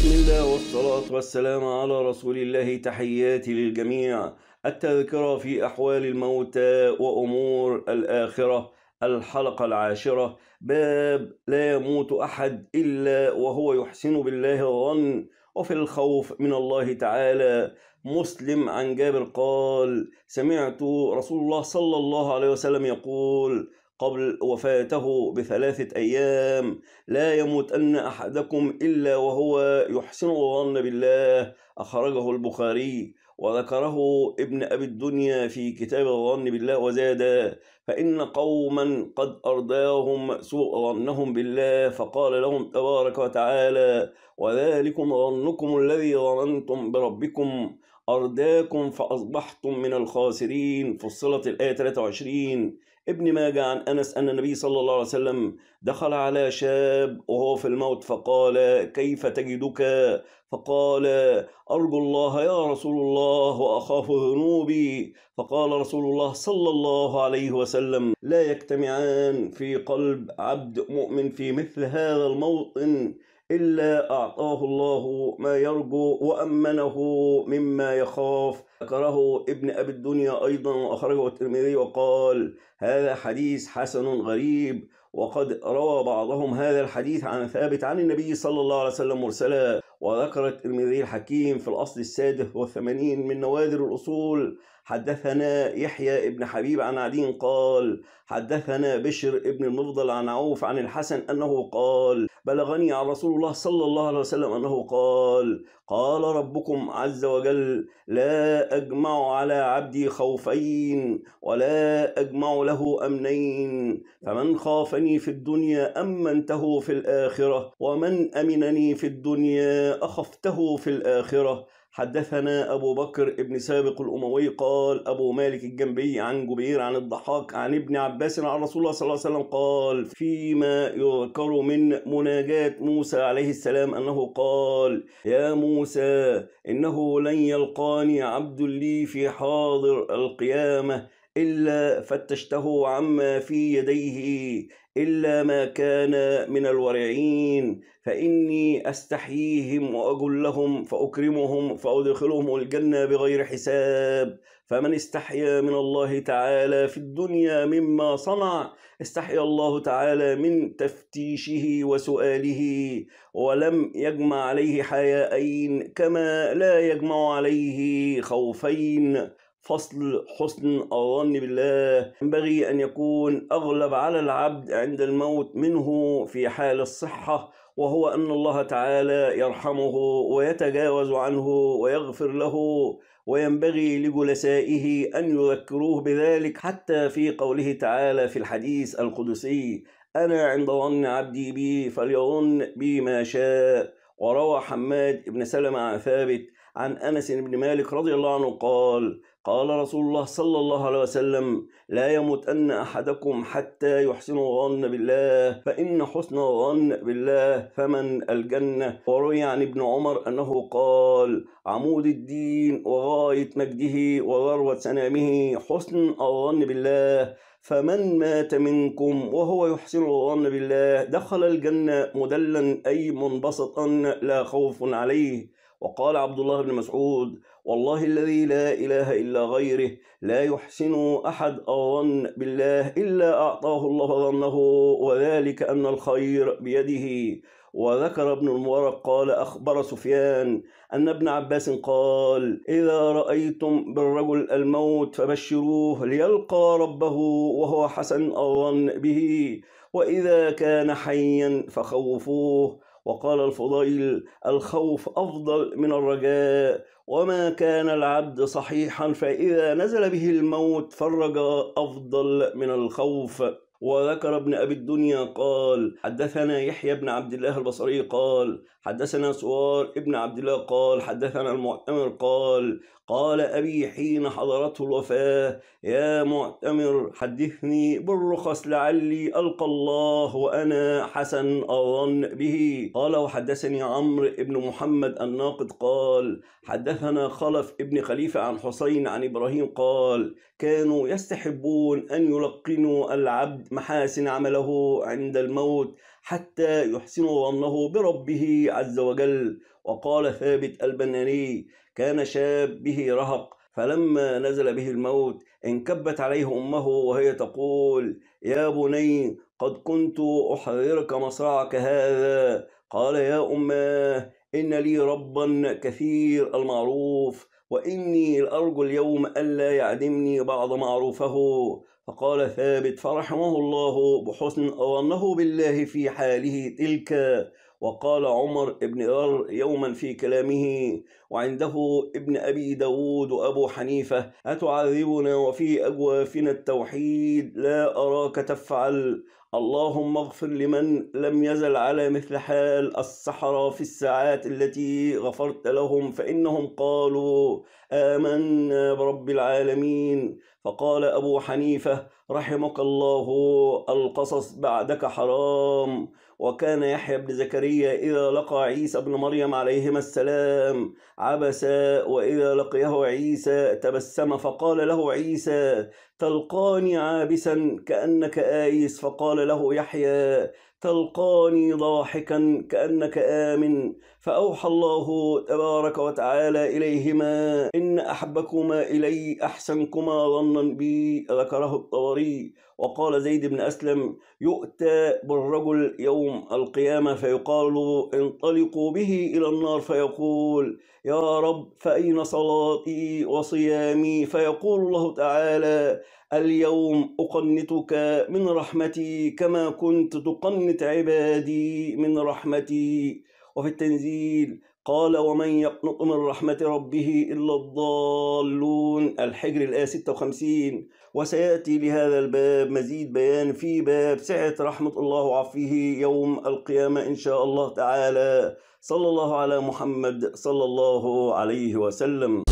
بسم الله والصلاة والسلام على رسول الله تحياتي للجميع التذكرة في أحوال الموتى وأمور الآخرة الحلقة العاشرة باب لا يموت أحد إلا وهو يحسن بالله الظن وفي الخوف من الله تعالى مسلم عن جابر قال سمعت رسول الله صلى الله عليه وسلم يقول قبل وفاته بثلاثة أيام لا أن أحدكم إلا وهو يحسن الظن بالله أخرجه البخاري وذكره ابن أبي الدنيا في كتاب الظن بالله وزاد فإن قوما قد أرداهم سوء ظنهم بالله فقال لهم تبارك وتعالى وذلكم ظنكم الذي ظننتم بربكم أرداكم فأصبحتم من الخاسرين فصلت الآية 23 ابن ماجه عن أنس أن النبي صلى الله عليه وسلم دخل على شاب وهو في الموت فقال كيف تجدك فقال أرجو الله يا رسول الله وأخاف ذنوبي فقال رسول الله صلى الله عليه وسلم لا يجتمعان في قلب عبد مؤمن في مثل هذا الموطن إلا أعطاه الله ما يرجو وأمنه مما يخاف ذكره ابن أبي الدنيا أيضا وأخرجه الترمذي وقال هذا حديث حسن غريب وقد روى بعضهم هذا الحديث عن ثابت عن النبي صلى الله عليه وسلم مرسلا وذكر الترمذي الحكيم في الأصل السادس والثمانين من نوادر الأصول حدثنا يحيى ابن حبيب عن عدين قال حدثنا بشر ابن المفضل عن عوف عن الحسن أنه قال بلغني عن رسول الله صلى الله عليه وسلم أنه قال قال ربكم عز وجل لا أجمع على عبدي خوفين ولا أجمع له أمنين فمن خافني في الدنيا أمنته في الآخرة ومن أمنني في الدنيا أخفته في الآخرة حدثنا أبو بكر ابن سابق الأموي قال أبو مالك الجنبي عن جبير عن الضحاك عن ابن عباس عن رسول الله صلى الله عليه وسلم قال فيما يذكر من مناجاة موسى عليه السلام أنه قال يا موسى إنه لن يلقاني عبد لي في حاضر القيامة إلا فتشته عما في يديه إلا ما كان من الورعين فإني أستحييهم وأقول لهم فأكرمهم فأدخلهم الجنة بغير حساب فمن استحيا من الله تعالى في الدنيا مما صنع استحيا الله تعالى من تفتيشه وسؤاله ولم يجمع عليه حياءين كما لا يجمع عليه خوفين فصل حسن الظن بالله ينبغي أن يكون أغلب على العبد عند الموت منه في حال الصحة وهو أن الله تعالى يرحمه ويتجاوز عنه ويغفر له وينبغي لجلسائه أن يذكروه بذلك حتى في قوله تعالى في الحديث القدسي أنا عند ظن عبدي بي فليظن بي ما شاء وروى حماد بن سلمة عن ثابت عن أنس بن مالك رضي الله عنه قال قال رسول الله صلى الله عليه وسلم لا يموت أن أحدكم حتى يحسن الظن بالله فإن حسن الظن بالله فمن الجنة وروي عن ابن عمر أنه قال عمود الدين وغاية مجده وذروة سنامه حسن الظن بالله فمن مات منكم وهو يحسن الظن بالله دخل الجنة مدلا أي منبسطا لا خوف عليه وقال عبد الله بن مسعود والله الذي لا إله إلا غيره لا يحسن أحد الظن بالله إلا أعطاه الله ظنه وذلك أن الخير بيده وذكر ابن المبارك قال أخبر سفيان أن ابن عباس قال إذا رأيتم بالرجل الموت فبشروه ليلقى ربه وهو حسن الظن به وإذا كان حيا فخوفوه وقال الفضيل الخوف أفضل من الرجاء وما كان العبد صحيحا فإذا نزل به الموت فالرجاء أفضل من الخوف وذكر ابن أبي الدنيا قال حدثنا يحيى بن عبد الله البصري قال حدثنا سوار ابن عبد الله قال حدثنا المعتمر قال قال أبي حين حضرته الوفاة يا معتمر حدثني بالرخص لعلي ألقى الله وأنا حسن الظن به قال وحدثني عمرو ابن محمد الناقد قال حدثنا خلف ابن خليفة عن حسين عن إبراهيم قال كانوا يستحبون أن يلقنوا العبد محاسن عمله عند الموت حتى يحسن ظنه بربه عز وجل وقال ثابت البناني كان شاب به رهق فلما نزل به الموت انكبت عليه أمه وهي تقول يا بني قد كنت أحذرك مصرعك هذا قال يا أماه إن لي ربا كثير المعروف وإني لأرجو اليوم ألا يعدمني بعض معروفه فقال ثابت فرحمه الله بحسن أظنه بالله في حاله تلك وقال عمر بن ذر يوما في كلامه وعنده ابن أبي داود وأبو حنيفة أتعذبنا وفي أجوافنا التوحيد لا أراك تفعل اللهم اغفر لمن لم يزل على مثل حال السحرة في الساعات التي غفرت لهم فإنهم قالوا آمنا برب العالمين فقال أبو حنيفة رحمك الله القصص بعدك حرام وكان يحيى بن زكريا إذا لقى عيسى بن مريم عليهما السلام عبس وإذا لقيه عيسى تبسم فقال له عيسى تلقاني عابسا كأنك آيس فقال له يحيى تلقاني ضاحكا كأنك آمن فأوحى الله تبارك وتعالى إليهما إن أحبكما إلي أحسنكما ظنا بي ذكره الطبري وقال زيد بن أسلم يؤتى بالرجل يوم القيامة فيقال انطلقوا به إلى النار فيقول يا رب فأين صلاتي وصيامي فيقول الله تعالى اليوم أقنتك من رحمتي كما كنت تقنت عبادي من رحمتي وفي التنزيل قال ومن يقنط من رحمة ربه إلا الضالون الحجر الآية 56 وسيأتي لهذا الباب مزيد بيان في باب سعة رحمة الله وعفيه يوم القيامة إن شاء الله تعالى صلى الله على محمد صلى الله عليه وسلم